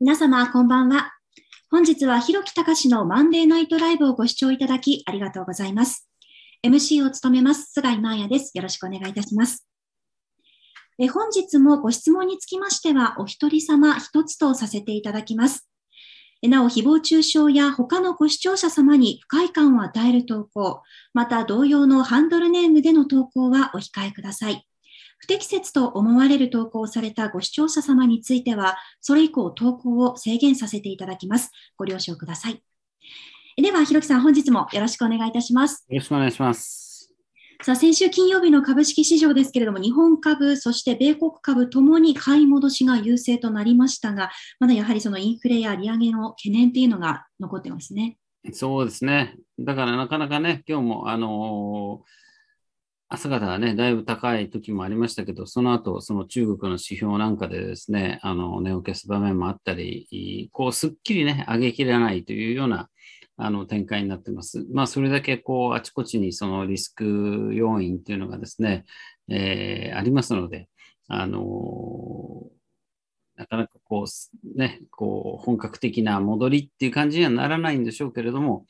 皆様、こんばんは。本日は、弘か隆のマンデーナイトライブをご視聴いただき、ありがとうございます。MC を務めます、菅井真也です。よろしくお願いいたします。え本日もご質問につきましては、お一人様一つとさせていただきます。なお、誹謗中傷や他のご視聴者様に不快感を与える投稿、また同様のハンドルネームでの投稿はお控えください。不適切と思われる投稿をされたご視聴者様については、それ以降投稿を制限させていただきます。ご了承ください。では、ひろきさん、本日もよろしくお願いいたします。よろしくお願いします。さあ、先週金曜日の株式市場ですけれども、日本株、そして米国株ともに買い戻しが優勢となりましたが、まだやはりそのインフレや利上げの懸念というのが残ってますね。そうですね。だからなかなかね、今日も、あのー朝方はね、だいぶ高い時もありましたけど、その後、その中国の指標なんかでですね、あの、値を消す場面もあったり、こう、すっきりね、上げきれないというような、あの、展開になってます。まあ、それだけ、こう、あちこちにそのリスク要因っていうのがですね、えー、ありますので、あのーなかなかこう、ね、こう本格的な戻りっていう感じにはならないんでしょうけれども、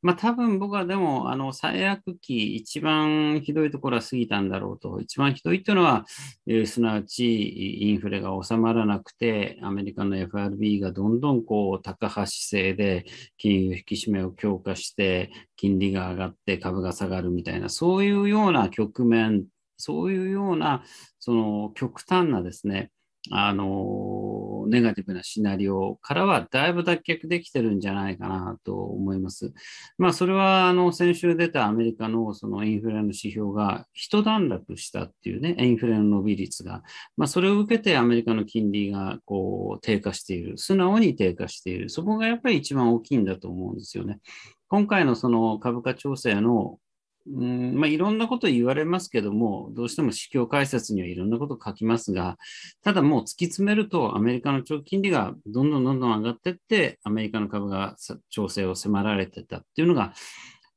まあ、多分僕はでも、あの最悪期、一番ひどいところは過ぎたんだろうと、一番ひどいっていうのは、えー、すなわちインフレが収まらなくて、アメリカの FRB がどんどんこう高橋姿勢で金融引き締めを強化して、金利が上がって株が下がるみたいな、そういうような局面、そういうようなその極端なですね、あの、ネガティブなシナリオからはだいぶ脱却できてるんじゃないかなと思います。まあ、それは、あの、先週出たアメリカのそのインフレの指標が一段落したっていうね、インフレの伸び率が、まあ、それを受けてアメリカの金利がこう低下している、素直に低下している、そこがやっぱり一番大きいんだと思うんですよね。今回のその株価調整のうんまあ、いろんなこと言われますけども、どうしても市況解説にはいろんなこと書きますが、ただもう突き詰めると、アメリカの長期金利がどんどんどんどん上がっていって、アメリカの株が調整を迫られてたっていうのが、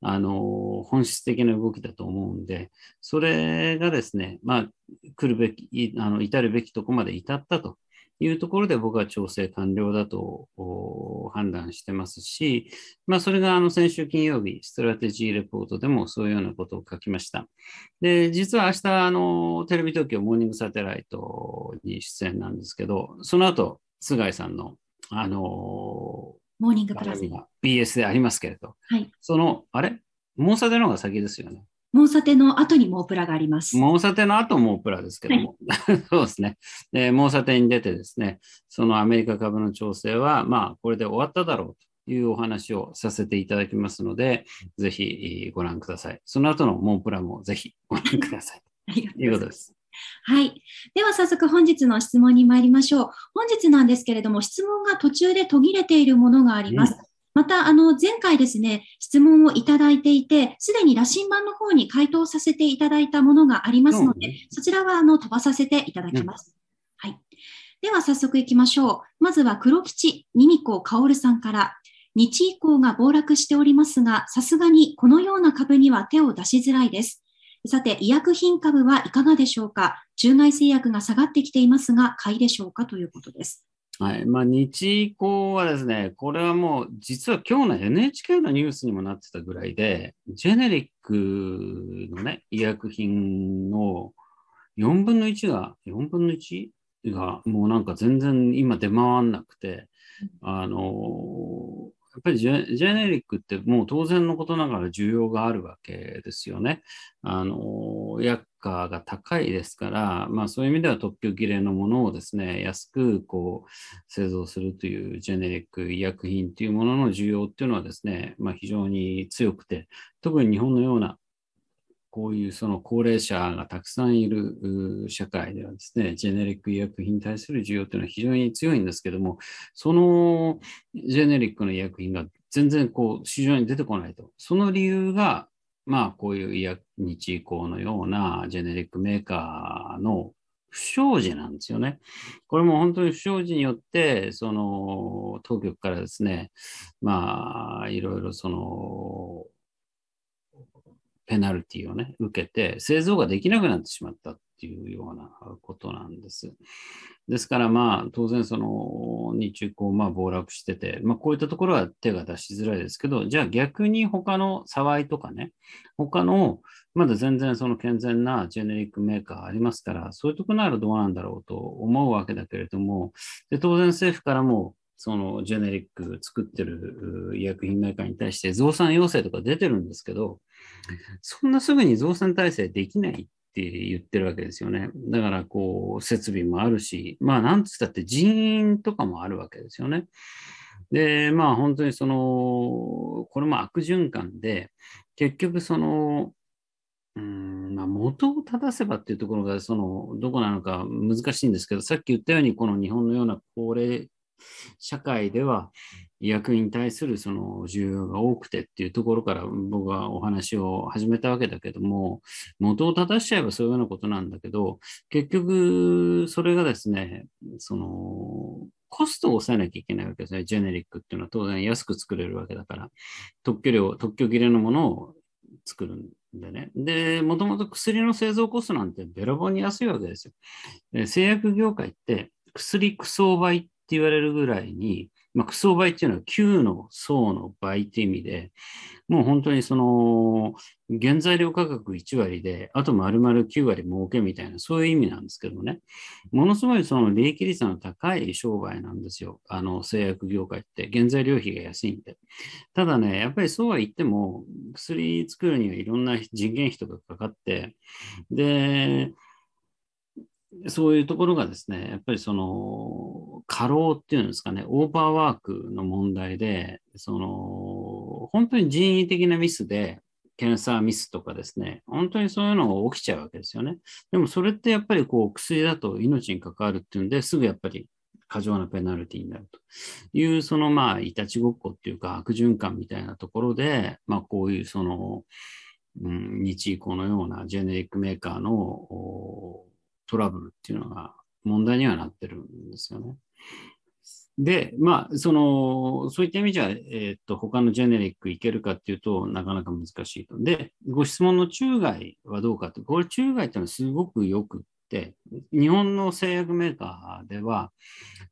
あの本質的な動きだと思うんで、それがですね、まあ、来るべき、あの至るべきとこまで至ったというところで僕は調整完了だと判断してますし、まあ、それがあの先週金曜日、ストラテジーレポートでもそういうようなことを書きました。で、実は明日、あの、テレビ東京モーニングサテライトに出演なんですけど、その後、須貝さんの、あの、モーニングプラス。BS でありますけれど、はい、その、あれモーサテの方が先ですよね。モーサテの後にモープラがあります。モーサテの後モープラですけども、はい、そうですね、で、ー、モーサテに出てですね、そのアメリカ株の調整は、まあ、これで終わっただろうというお話をさせていただきますので、ぜひご覧ください。その後のモープラもぜひご覧ください。ということです。はい。では早速本日の質問に参りましょう。本日なんですけれども、質問が途中で途切れているものがあります。うんまた、あの、前回ですね、質問をいただいていて、すでに羅針盤の方に回答させていただいたものがありますので、そちらは、あの、飛ばさせていただきます。はい。では、早速行きましょう。まずは、黒吉、ミミコ薫さんから、日以降が暴落しておりますが、さすがにこのような株には手を出しづらいです。さて、医薬品株はいかがでしょうか中外製薬が下がってきていますが、買いでしょうかということです。はいまあ、日以降はですね、これはもう実は今日の NHK のニュースにもなってたぐらいで、ジェネリックの、ね、医薬品の4分の1が、4分の 1? がもうなんか全然今出回らなくて、あのっぱりジェジェネリックってもう当然のことながら需要があるわけですよね。あの薬価が高いですから、まあ、そういう意味では特許切れのものをですね安くこう製造するというジェネリック医薬品というものの需要っていうのはですね、まあ、非常に強くて特に日本のようなこういうその高齢者がたくさんいる社会ではですね、ジェネリック医薬品に対する需要というのは非常に強いんですけども、そのジェネリックの医薬品が全然こう市場に出てこないと。その理由が、まあ、こういう医薬日以降のようなジェネリックメーカーの不祥事なんですよね。これも本当に不祥事によって、その当局からですね、まあ、いろいろその、ペナルティをね、受けて、製造ができなくなってしまったっていうようなことなんです。ですからまあ、当然その日中こうまあ暴落してて、まあこういったところは手が出しづらいですけど、じゃあ逆に他の騒いとかね、他のまだ全然その健全なジェネリックメーカーありますから、そういうとこならどうなんだろうと思うわけだけれども、で当然政府からもそのジェネリック作ってる医薬品メーカーに対して増産要請とか出てるんですけど、そんなすぐに増産体制できないって言ってるわけですよね。だからこう、設備もあるし、まあなんつったって人員とかもあるわけですよね。で、まあ本当にその、これも悪循環で、結局その、うんまあ、元を正せばっていうところがそのどこなのか難しいんですけどさっき言ったようにこの日本のような高齢社会では医薬に対するその需要が多くてっていうところから僕はお話を始めたわけだけども元を正しちゃえばそういうようなことなんだけど結局それがですねそのコストを抑えなきゃいけないわけですね。ジェネリックっていうのは当然安く作れるわけだから、特許量、特許切れのものを作るんでね。で、もともと薬の製造コストなんてべらぼうに安いわけですよ。製薬業界って薬クソ売っって言われるぐらいに、まあ、クソ倍っていうのは9の層の倍って意味で、もう本当にその、原材料価格1割で、あと丸々9割儲けみたいな、そういう意味なんですけどもね、ものすごいその利益率の高い商売なんですよ。あの、製薬業界って、原材料費が安いんで。ただね、やっぱりそうは言っても、薬作るにはいろんな人件費とかかかって、で、そういうところがですね、やっぱりその、過労っていうんですかね、オーバーワークの問題で、その、本当に人為的なミスで、検査ミスとかですね、本当にそういうのが起きちゃうわけですよね。でもそれってやっぱりこう薬だと命に関わるっていうんですぐやっぱり過剰なペナルティになるという、そのまあ、いたちごっこっていうか悪循環みたいなところで、まあこういうその、うん、日以降のようなジェネリックメーカーのトラブルっていうのが問題にはなってるんですよね。で、まあ、その、そういった意味じゃ、えっ、と、他のジェネリックいけるかっていうと、なかなか難しいと。で、ご質問の中外はどうかって、これ中外ってのはすごくよくって、日本の製薬メーカーでは、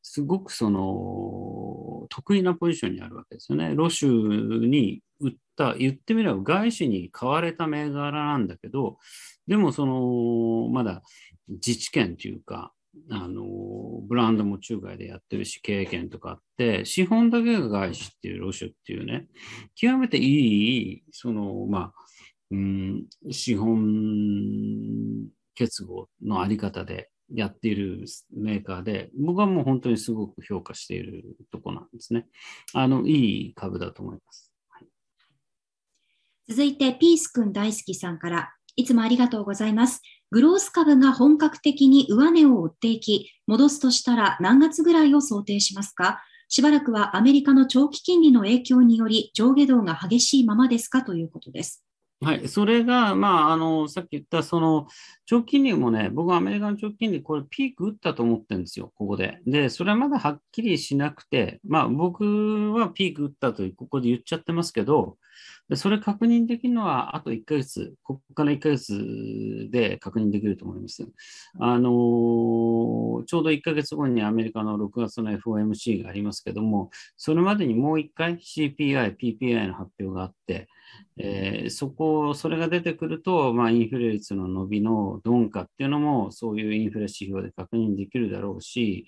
すごくその、得意なポジションにあるわけですよね。ロシュに売った、言ってみれば外資に買われた銘柄なんだけど、でもその、まだ自治権というか、あの、ブランドも中外でやってるし、経験とかあって、資本だけが外資っていうロシュっていうね、極めていい、その、まあ、うん、資本結合のあり方でやっているメーカーで、僕はもう本当にすごく評価しているとこなんですね。あの、いい株だと思います。はい、続いて、ピース君大好きさんから、いつもありがとうございます。グロース株が本格的に上値を追っていき、戻すとしたら何月ぐらいを想定しますかしばらくはアメリカの長期金利の影響により上下動が激しいままですかということです。はい、それが、まあ、あのさっき言ったその長期金利もね、僕はアメリカの長期金利、これピーク打ったと思ってるんですよ、ここで。で、それはまだはっきりしなくて、まあ、僕はピーク打ったとここで言っちゃってますけど、で、それ確認できるのは、あと1ヶ月、ここから1ヶ月で確認できると思います。あのー、ちょうど1ヶ月後にアメリカの6月の FOMC がありますけども、それまでにもう1回 CPI、PPI の発表があって、えー、そこ、それが出てくると、まあ、インフレ率の伸びの鈍化っていうのも、そういうインフレ指標で確認できるだろうし、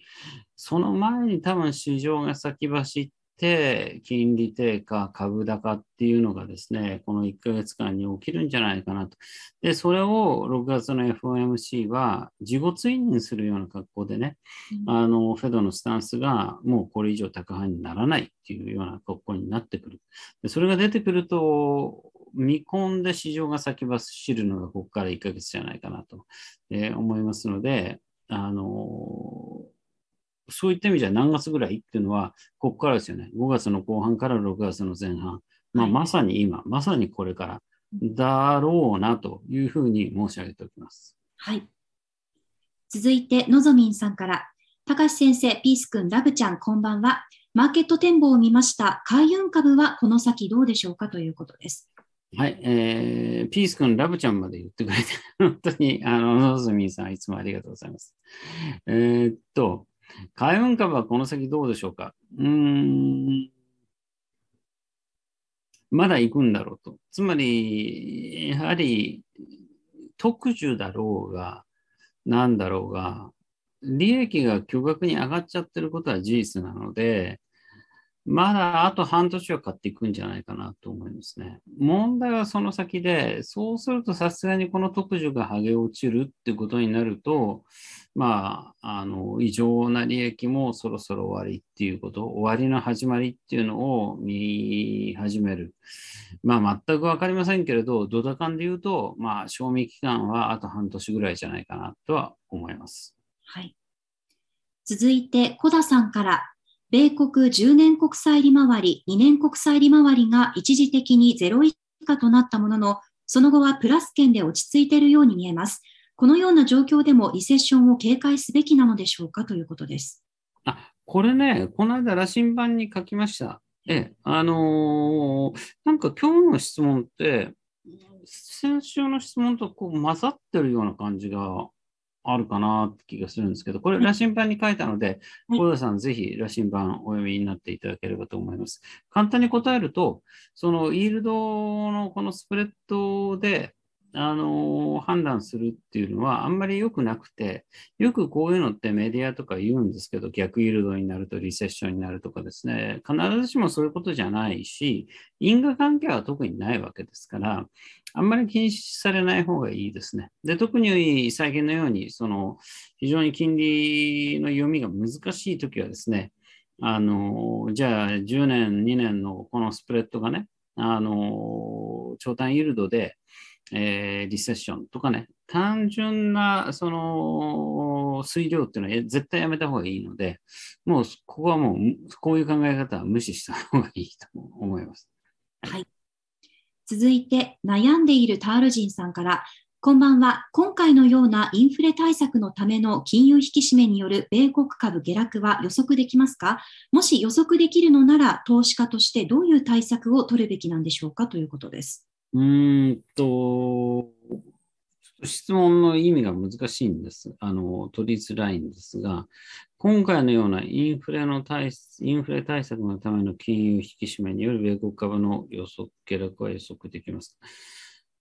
その前に多分市場が先走って、金利低下、株高っていうのがですね、この1ヶ月間に起きるんじゃないかなと。で、それを6月の FOMC は、事後追認するような格好でね、あの、フェドのスタンスが、もうこれ以上高派にならないっていうような格好になってくる。でそれが出てくると、見込んで市場が先走るのがここから1ヶ月じゃないかなと、え思いますので、あのそういった意味じゃ何月ぐらいっていうのは、ここからですよね。5月の後半から6月の前半。まあ、まさに今、まさにこれからだろうなというふうに申し上げておきます。はい。続いて、のぞみんさんから。高橋先生、ピース君、ラブちゃん、こんばんは。マーケット展望を見ました。海運株はこの先どうでしょうかということです。はい、えー、ピース君、ラブちゃんまで言ってくれて、本当に、あの、のぞみんさん、いつもありがとうございます。えー、っと、海運株はこの先どうでしょうかうーん。まだ行くんだろうと。つまり、やはり特需だろうが、なんだろうが、利益が巨額に上がっちゃってることは事実なので、まだあと半年は買っていくんじゃないかなと思いますね。問題はその先で、そうするとさすがにこの特需が剥げ落ちるってことになると、まあ、あの、異常な利益もそろそろ終わりっていうこと、終わりの始まりっていうのを見始める。まあ、全くわかりませんけれど、ドタ間で言うと、まあ、賞味期間はあと半年ぐらいじゃないかなとは思います。はい。続いて、小田さんから、米国10年国債利回り、2年国債利回りが一時的にゼロ以下となったものの、その後はプラス圏で落ち着いているように見えます。このような状況でもリセッションを警戒すべきなのでしょうかということです。あこれね、この間、羅針盤に書きました。ええ、あのー、なんか今日の質問って、先週の質問とこう混ざってるような感じがあるかなって気がするんですけど、これ、羅針盤に書いたので、小田さん、ぜひ羅針盤お読みになっていただければと思います。簡単に答えると、そのイールドのこのスプレッドで、あの判断するっていうのはあんまり良くなくて、よくこういうのってメディアとか言うんですけど、逆イールドになるとリセッションになるとかですね、必ずしもそういうことじゃないし、因果関係は特にないわけですから、あんまり禁止されない方がいいですね。で、特に最近のように、その非常に金利の読みが難しいときはですね、あのじゃあ10年、2年のこのスプレッドがね、あの長短イールドでえー、リセッションとかね、単純な、その、水量っていうのは絶対やめた方がいいので、もう、ここはもう、こういう考え方は無視した方がいいと思います。はい。続いて、悩んでいるタールジンさんから、こんばんは。今回のようなインフレ対策のための金融引き締めによる米国株下落は予測できますかもし予測できるのなら、投資家としてどういう対策を取るべきなんでしょうかということです。うんと、と質問の意味が難しいんです。あの、取りづらいんですが、今回のようなインフレの対、インフレ対策のための金融引き締めによる米国株の予測、下落は予測できます。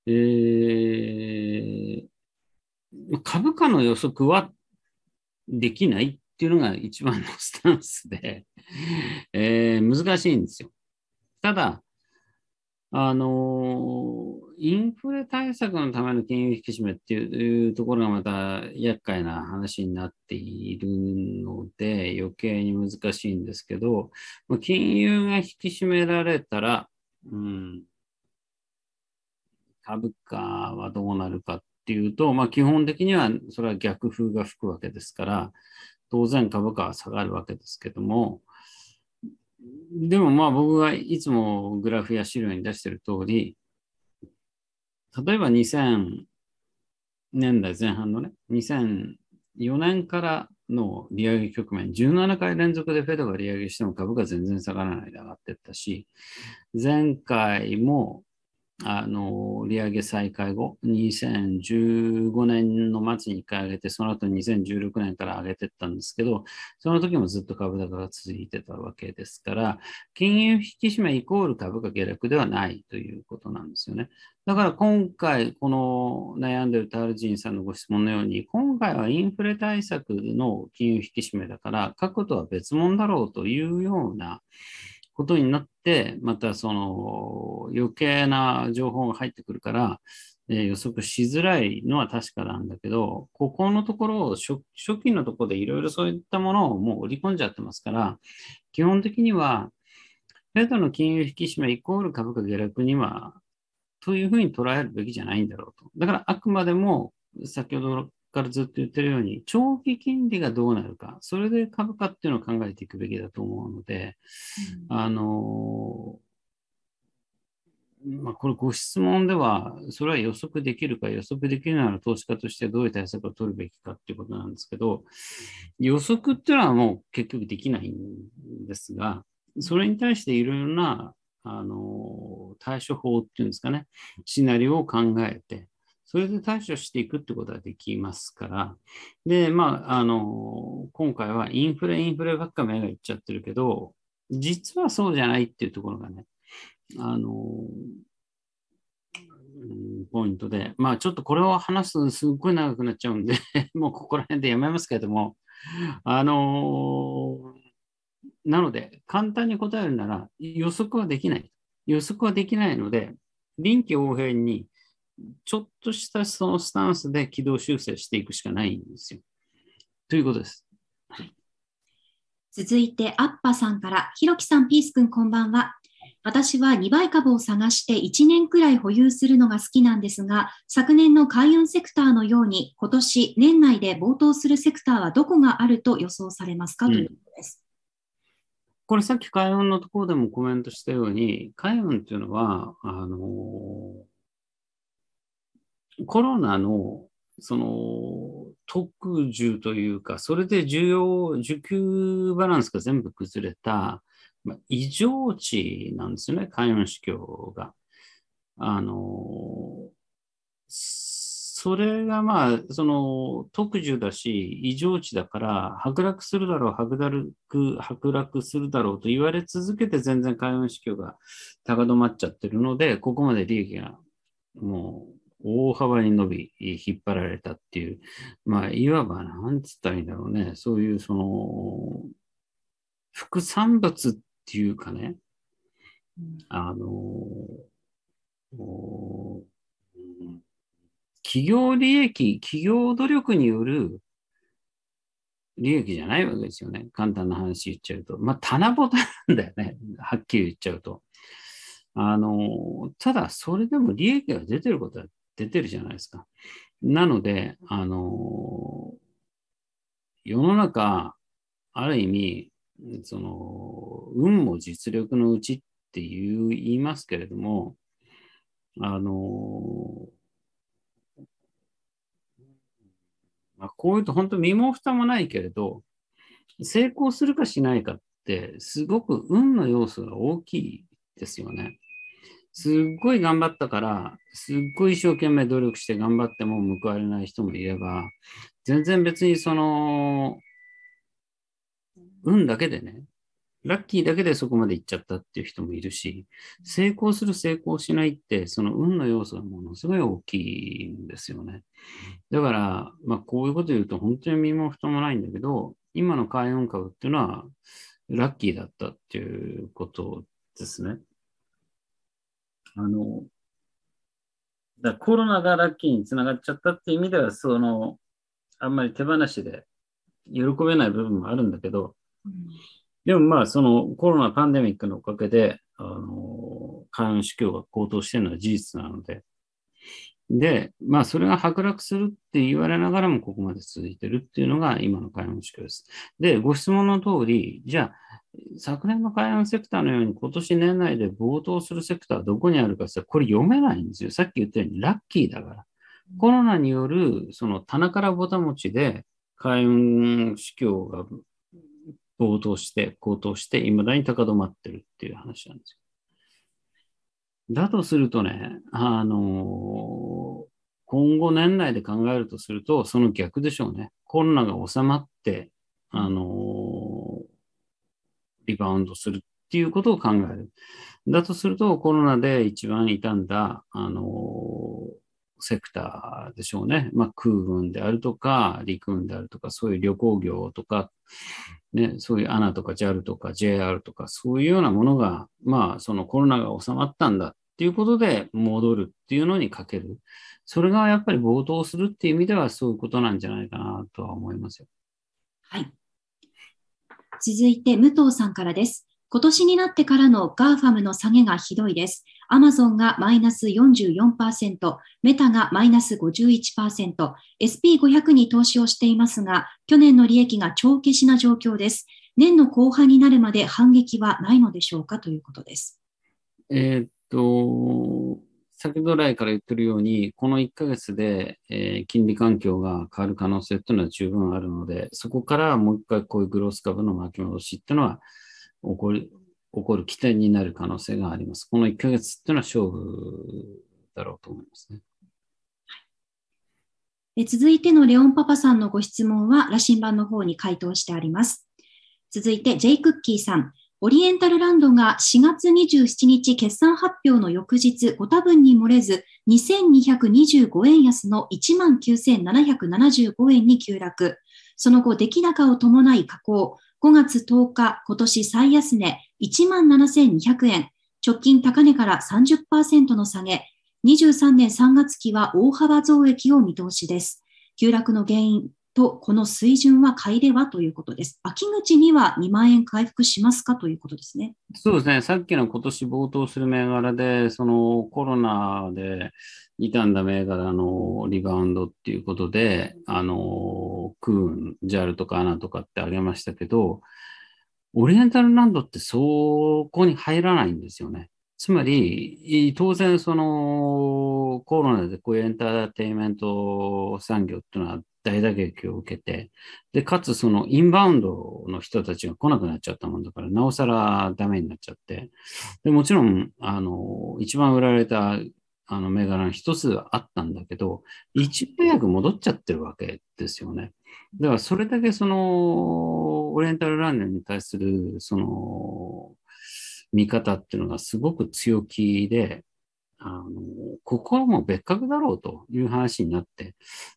えー、株価の予測はできないっていうのが一番のスタンスで、えー、難しいんですよ。ただ、あの、インフレ対策のための金融引き締めっていうところがまた厄介な話になっているので、余計に難しいんですけど、金融が引き締められたら、うん、株価はどうなるかっていうと、まあ、基本的にはそれは逆風が吹くわけですから、当然株価は下がるわけですけども、でもまあ僕がいつもグラフや資料に出してる通り、例えば2000年代前半のね、2004年からの利上げ局面、17回連続でフェドが利上げしても株が全然下がらないで上がってったし、前回もあの、利上げ再開後、2015年の末に1回上げて、その後2016年から上げてったんですけど、その時もずっと株高が続いてたわけですから、金融引き締めイコール株価下落ではないということなんですよね。だから今回、この悩んでるタールジンさんのご質問のように、今回はインフレ対策の金融引き締めだから、過去とは別物だろうというような、ことになって、またその余計な情報が入ってくるから、えー、予測しづらいのは確かなんだけど、ここのところ初、初期のところでいろいろそういったものをもう織り込んじゃってますから、基本的には、フェドの金融引き締めイコール株価下落には、というふうに捉えるべきじゃないんだろうと。だからあくまでも、先ほどからずっと言ってるように、長期金利がどうなるか、それで株価っていうのを考えていくべきだと思うので、うん、あの、まあ、これご質問では、それは予測できるか、予測できるなら投資家としてどういう対策を取るべきかっていうことなんですけど、予測っていうのはもう結局できないんですが、それに対していろいろなあの対処法っていうんですかね、シナリオを考えて、それで対処していくってことができますから、で、まあ、あの、今回はインフレ、インフレばっか目がいっちゃってるけど、実はそうじゃないっていうところがね、あの、ポイントで、まあちょっとこれを話すとすっごい長くなっちゃうんで もうここら辺でやめますけれども、あのなので、簡単に答えるなら予測はできない。予測はできないので、臨機応変にちょっとしたそのスタンスで軌道修正していくしかないんですよ。ということです。はい、続いて、アッパさんから、ひろきさん、ピース君、こんばんは。私は2倍株を探して1年くらい保有するのが好きなんですが、昨年の海運セクターのように、今年年内で暴騰するセクターはどこがあると予想されますか、うん、ということです。これさっき海運のところでもコメントしたように、海運っていうのは、あのーコロナのその特需というか、それで需要、需給バランスが全部崩れた、まあ、異常値なんですよね、海運市況が。あの、それがまあ、その特需だし、異常値だから、剥落するだろう、剥落、剥落するだろうと言われ続けて、全然海運市況が高止まっちゃってるので、ここまで利益がもう大幅に伸び、引っ張られたっていう、まあ、いわば、なんつったらいいんだろうね、そういう、その、副産物っていうかね、あの、企業利益、企業努力による利益じゃないわけですよね。簡単な話言っちゃうと。まあ、棚ぼたなんだよね。はっきり言っちゃうと。あの、ただ、それでも利益が出てることは出てるじゃないですか。なので、あの、世の中、ある意味、その、運も実力のうちっていう言いますけれども、あの、まあ、こういうと本当身も蓋もないけれど、成功するかしないかって、すごく運の要素が大きいですよね。すっごい頑張ったから、すっごい一生懸命努力して頑張っても報われない人もいれば、全然別にその、運だけでね、ラッキーだけでそこまで行っちゃったっていう人もいるし、成功する成功しないって、その運の要素がものすごい大きいんですよね。だから、まあこういうこと言うと本当に身も蓋もないんだけど、今の海運株っていうのはラッキーだったっていうことですね。あの、だコロナがラッキーにつながっちゃったっていう意味では、その、あんまり手放しで喜べない部分もあるんだけど、でもまあ、そのコロナパンデミックのおかげで、あの、関与支が高騰してるのは事実なので、で、まあ、それが剥落するって言われながらも、ここまで続いてるっていうのが、今の海運市況です。で、ご質問の通り、じゃあ、昨年の海運セクターのように、今年年内で暴騰するセクターはどこにあるかって、これ読めないんですよ。さっき言ったように、ラッキーだから。コロナによる、その棚からぼた持ちで、海運市況が暴騰して、高騰して、未だに高止まってるっていう話なんですよ。だとするとね、あのー、今後年内で考えるとすると、その逆でしょうね。コロナが収まって、あのー、リバウンドするっていうことを考える。だとすると、コロナで一番傷んだ、あのー、セクターでしょうね。まあ、空軍であるとか、陸軍であるとか、そういう旅行業とか、ね、そういうアナとか JAL とか JR とか、そういうようなものが、まあ、そのコロナが収まったんだっていうことで戻るっていうのにかける。それがやっぱり冒頭するっていう意味ではそういうことなんじゃないかなとは思いますよ。はい。続いて武藤さんからです。今年になってからの GAFAM の下げがひどいです。アマゾンがマイナス44%、メタがマイナス51%、SP500 に投資をしていますが、去年の利益が帳消しな状況です。年の後半になるまで反撃はないのでしょうかということです。えー、と、先ほど来から言ってるように、この1ヶ月で、えー、金利環境が変わる可能性というのは十分あるので、そこからもう一回こういうグロース株の巻き戻しっていうのは起こり、起こる起点になる可能性があります。この1ヶ月っていうのは勝負だろうと思いますね。続いてのレオンパパさんのご質問は、羅針盤の方に回答してあります。続いて、イクッキーさん。オリエンタルランドが4月27日決算発表の翌日、ご多分に漏れず、2225円安の19,775円に急落。その後、出来高を伴い下降。5月10日、今年最安値17,200円。直近高値から30%の下げ。23年3月期は大幅増益を見通しです。急落の原因、と、この水準は買いではということです。秋口には2万円回復しますかということですね。そうですね。さっきの今年冒頭する銘柄で、そのコロナで傷んだ銘柄のリバウンドっていうことで、あの、クーン、ジャルとかアナとかってあげましたけど、オリエンタルランドってそこに入らないんですよね。つまり、当然、そのコロナでこういうエンターテインメント産業っていうのは大打撃を受けて、で、かつそのインバウンドの人たちが来なくなっちゃったもんだから、なおさらダメになっちゃって、で、もちろん、あの、一番売られたあの銘柄一つあったんだけど、一部が戻っちゃってるわけですよね。だからそれだけその、オリエンタルランドに対する、その、見方っていうのがすごく強気で、あの、ここはもう別格だろうという話になって、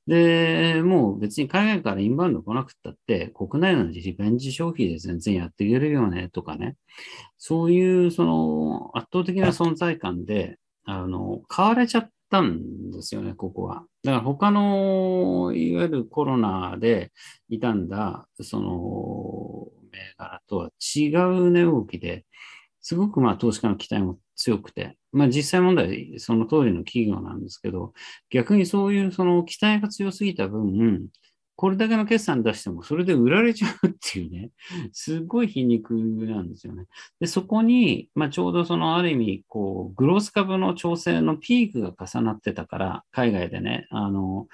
で、もう別に海外からインバウンド来なくったって、国内のリベンジ消費で全然やっていけるよねとかね、そういうその圧倒的な存在感で、あの、買われちゃったんですよね、ここは。だから他の、いわゆるコロナで傷んだ、その、銘柄とは違う値動きで、すごくまあ投資家の期待も強くて、まあ実際問題、その当時の企業なんですけど、逆にそういうその期待が強すぎた分、これだけの決算出してもそれで売られちゃうっていうね、すごい皮肉なんですよね。で、そこに、まあちょうどそのある意味、こう、グロース株の調整のピークが重なってたから、海外でね、あの、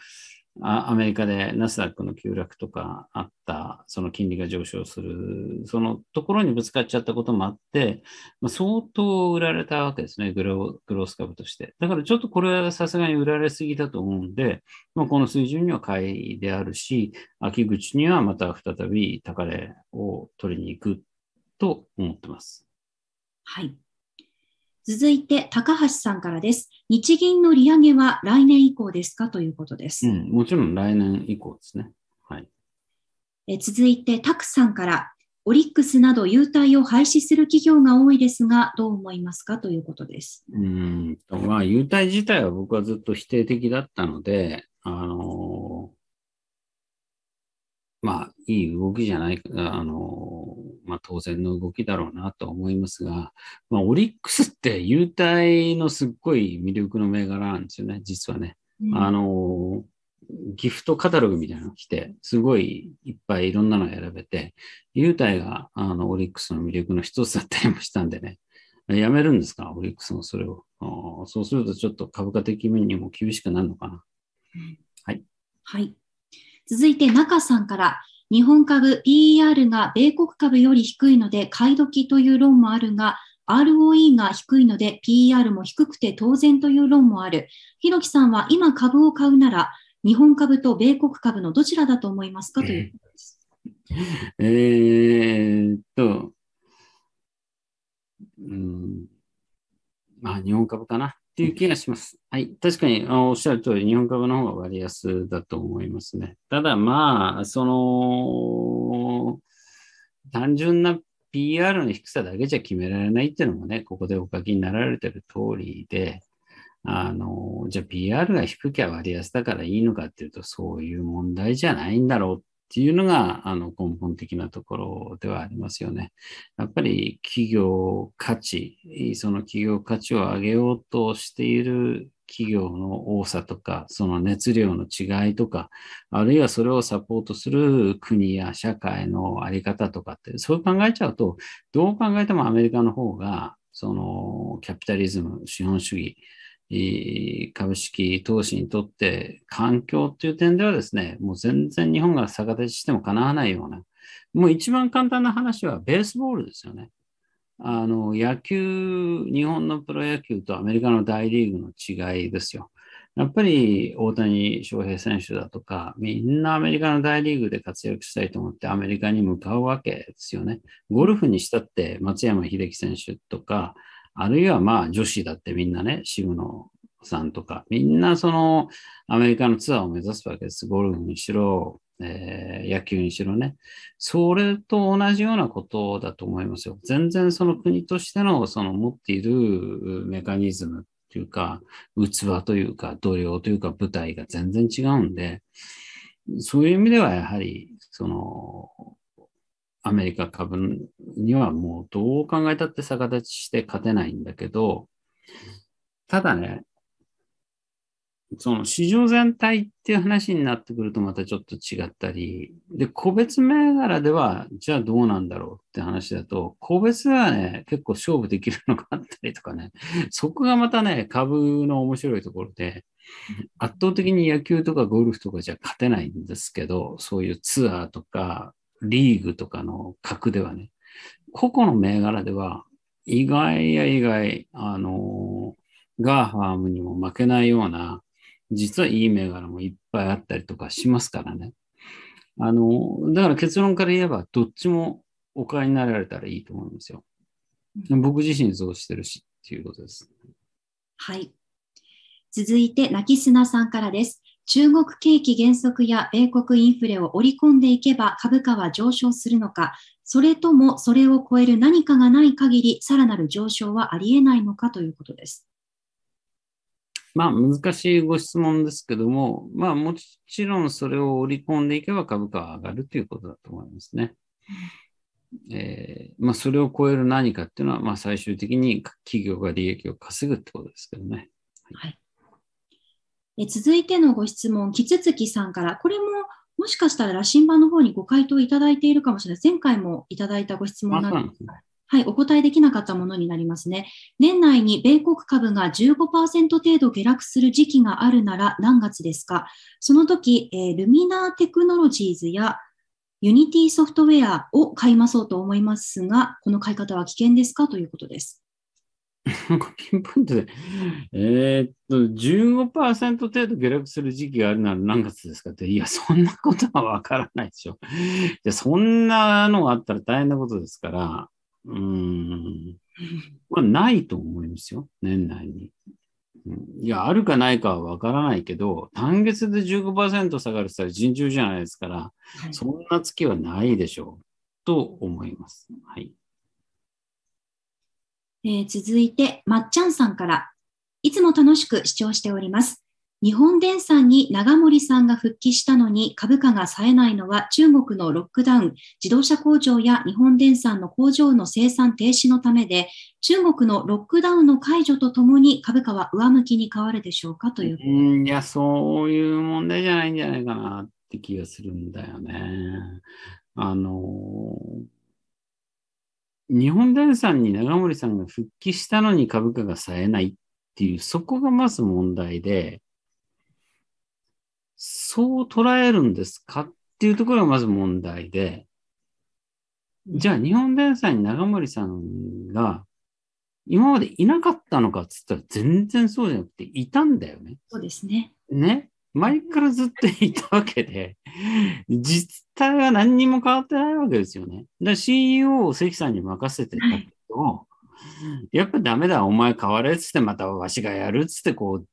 アメリカでナスダックの急落とかあった、その金利が上昇する、そのところにぶつかっちゃったこともあって、まあ、相当売られたわけですねグロ、グロース株として。だからちょっとこれはさすがに売られすぎだと思うんで、まあ、この水準には買いであるし、秋口にはまた再び高値を取りに行くと思ってます。はい。続いて、高橋さんからです。日銀の利上げは来年以降ですかということです。うん、もちろん来年以降ですね。はい。え続いて、拓さんから、オリックスなど優待を廃止する企業が多いですが、どう思いますかということです。うんまあ、優待自体は僕はずっと否定的だったので、あのー、まあ、いい動きじゃない、あのー、まあ、当然の動きだろうなと思いますが、まあ、オリックスって優待のすっごい魅力の銘柄なんですよね、実はね。うん、あの、ギフトカタログみたいなの来て、すごいいっぱいいろんなの選べて、優待があのオリックスの魅力の一つだったりもしたんでね。やめるんですか、オリックスのそれを。そうするとちょっと株価的面にも厳しくなるのかな。うん、はい。はい。続いて中さんから、日本株 PER が米国株より低いので買い時という論もあるが、ROE が低いので PER も低くて当然という論もある。ひろきさんは今株を買うなら、日本株と米国株のどちらだと思いますかということです。えー、っと、うん、まあ日本株かな。っていう気がします。はい。確かに、おっしゃる通り、日本株の方が割安だと思いますね。ただ、まあ、その、単純な PR の低さだけじゃ決められないっていうのもね、ここでお書きになられてる通りで、あの、じゃあ PR が低きゃ割安だからいいのかっていうと、そういう問題じゃないんだろうっっていうのが、あの、根本的なところではありますよね。やっぱり企業価値、その企業価値を上げようとしている企業の多さとか、その熱量の違いとか、あるいはそれをサポートする国や社会のあり方とかって、そう考えちゃうと、どう考えてもアメリカの方が、そのキャピタリズム、資本主義株式投資にとって環境という点ではですね、もう全然日本が逆立ちしてもかなわないような、もう一番簡単な話はベースボールですよね。あの、野球、日本のプロ野球とアメリカの大リーグの違いですよ。やっぱり大谷翔平選手だとか、みんなアメリカの大リーグで活躍したいと思ってアメリカに向かうわけですよね。ゴルフにしたって松山英樹選手とか、あるいはまあ女子だってみんなね、渋野さんとか、みんなそのアメリカのツアーを目指すわけです。ゴルフにしろ、えー、野球にしろね。それと同じようなことだと思いますよ。全然その国としてのその持っているメカニズムというか、器というか、土量というか、舞台が全然違うんで、そういう意味ではやはり、その、アメリカ株にはもうどう考えたって逆立ちして勝てないんだけど、ただね、その市場全体っていう話になってくるとまたちょっと違ったり、で、個別銘柄では、じゃあどうなんだろうって話だと、個別ではね、結構勝負できるのがあったりとかね、そこがまたね、株の面白いところで、圧倒的に野球とかゴルフとかじゃ勝てないんですけど、そういうツアーとか、リーグとかの格ではね、個々の銘柄では、意外や意外、あのー、ガーファームにも負けないような、実はいい銘柄もいっぱいあったりとかしますからね。あのー、だから結論から言えば、どっちもお買いになられたらいいと思いますよ。僕自身そうしてるしっていうことです。はい。続いて、泣き砂さんからです。中国景気減速や米国インフレを織り込んでいけば株価は上昇するのか、それともそれを超える何かがない限り、さらなる上昇はありえないのかということです。まあ、難しいご質問ですけども、まあ、もちろんそれを織り込んでいけば株価は上がるということだと思いますね。えー、まあ、それを超える何かっていうのは、まあ、最終的に企業が利益を稼ぐってことですけどね。はい、はいえ続いてのご質問、キツツキさんから、これももしかしたら羅針盤の方にご回答いただいているかもしれない。前回もいただいたご質問なんですはい、お答えできなかったものになりますね。年内に米国株が15%程度下落する時期があるなら何月ですかその時、えー、ルミナーテクノロジーズやユニティソフトウェアを買い増そうと思いますが、この買い方は危険ですかということです。ピンポイントで、えー、っと、15%程度下落する時期があるなら何月ですかって、いや、そんなことはわからないでしょ。や、そんなのがあったら大変なことですから、うん、まないと思いますよ、年内に。いや、あるかないかはわからないけど、単月で15%下がるって言ったら尋常じゃないですから、そんな月はないでしょう、と思います。はい。えー、続いて、まっちゃんさんから、いつも楽しく視聴しております。日本電産に長森さんが復帰したのに株価が冴えないのは中国のロックダウン、自動車工場や日本電産の工場の生産停止のためで、中国のロックダウンの解除とともに株価は上向きに変わるでしょうかといううんいや、そういう問題じゃないんじゃないかなって気がするんだよね。あのー日本電産に長森さんが復帰したのに株価が冴えないっていう、そこがまず問題で、そう捉えるんですかっていうところがまず問題で、じゃあ日本電産に長森さんが今までいなかったのかっつったら全然そうじゃなくていたんだよね。そうですね。ね。前からずっといたわけで、実態は何にも変わってないわけですよね。だから CEO を関さんに任せてたけど、はい、やっぱダメだ、お前変われっつってまたわしがやるっつってこう、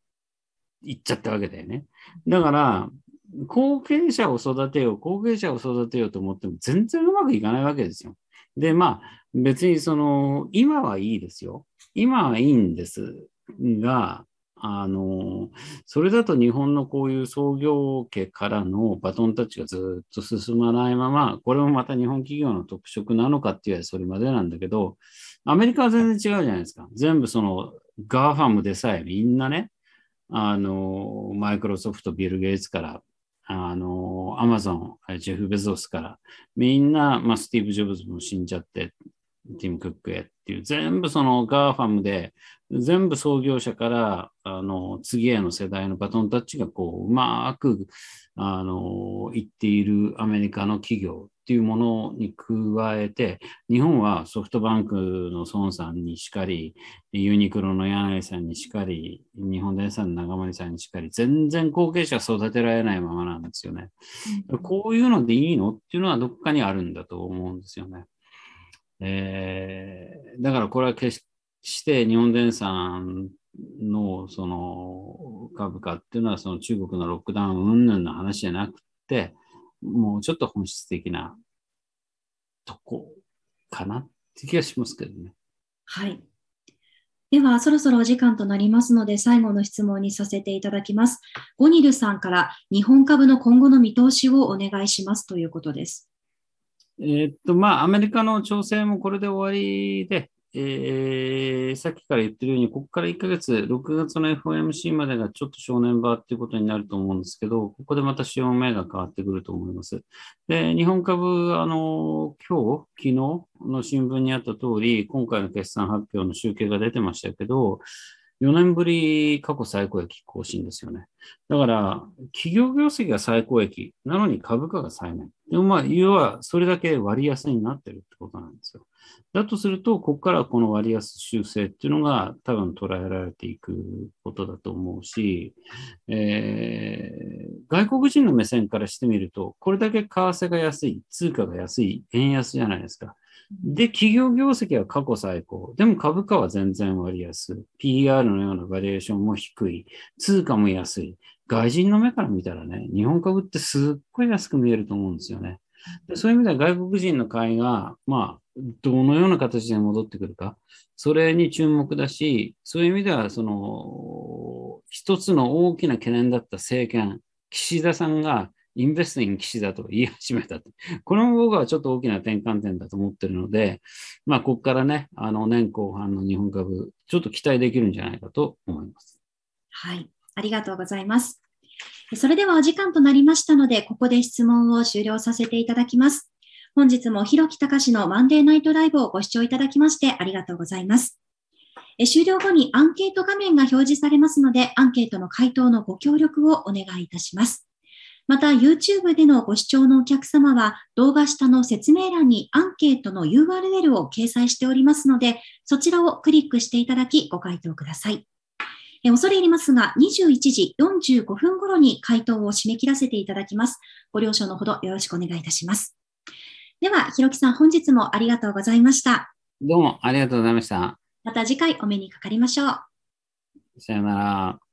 言っちゃったわけだよね。だから、後継者を育てよう、後継者を育てようと思っても全然うまくいかないわけですよ。で、まあ別にその、今はいいですよ。今はいいんですが、あの、それだと日本のこういう創業家からのバトンタッチがずっと進まないまま、これもまた日本企業の特色なのかっていうそれまでなんだけど、アメリカは全然違うじゃないですか。全部そのガーファムでさえみんなね、あの、マイクロソフト、ビル・ゲイツから、あの、アマゾン、ジェフ・ベゾスから、みんな、まあ、スティーブ・ジョブズも死んじゃって、ティム・クックへっていう、全部そのガーファムで、全部創業者から、あの、次への世代のバトンタッチがこう、うまく、あの、いっているアメリカの企業っていうものに加えて、日本はソフトバンクの孫さんにしかり、ユニクロの柳井さんにしかり、日本電産の長森さんにしかり、全然後継者育てられないままなんですよね。こういうのでいいのっていうのはどっかにあるんだと思うんですよね。えー、だからこれは決して日本電産のその株価っていうのはその中国のロックダウン云々の話じゃなくて、もうちょっと本質的なとこかなって気がしますけどね。はい。では、そろそろお時間となりますので、最後の質問にさせていただきます。ゴニルさんから、日本株の今後の見通しをお願いしますということです。えー、っと、まあ、アメリカの調整もこれで終わりで、えー、さっきから言ってるように、ここから1ヶ月、6月の FOMC までがちょっと正念場っていうことになると思うんですけど、ここでまた主要銘が変わってくると思います。で、日本株、あの、今日、昨日の新聞にあった通り、今回の決算発表の集計が出てましたけど、4年ぶり過去最高益更新ですよね。だから、企業業績が最高益なのに株価が最年。でもまあ、要はそれだけ割安になってるってことなんですよ。だとすると、ここからこの割安修正っていうのが多分捉えられていくことだと思うし、えー、外国人の目線からしてみると、これだけ為替が安い、通貨が安い、円安じゃないですか。で、企業業績は過去最高。でも株価は全然割安。PR のようなバリエーションも低い。通貨も安い。外人の目から見たらね、日本株ってすっごい安く見えると思うんですよね。でそういう意味では外国人の買いが、まあ、どのような形で戻ってくるか、それに注目だし、そういう意味では、その、一つの大きな懸念だった政権、岸田さんがインベストイン士だと言い始めたって。この僕はちょっと大きな転換点だと思ってるので、まあ、ここからね、あの、年後半の日本株、ちょっと期待できるんじゃないかと思います。はい。ありがとうございます。それではお時間となりましたので、ここで質問を終了させていただきます。本日も広木隆のマンデーナイトライブをご視聴いただきましてありがとうございます。終了後にアンケート画面が表示されますので、アンケートの回答のご協力をお願いいたします。また YouTube でのご視聴のお客様は動画下の説明欄にアンケートの URL を掲載しておりますので、そちらをクリックしていただきご回答ください。え恐れ入りますが、21時45分頃に回答を締め切らせていただきます。ご了承のほどよろしくお願いいたします。では、ひろきさん、本日もありがとうございました。どうもありがとうございました。また次回お目にかかりましょう。さよなら。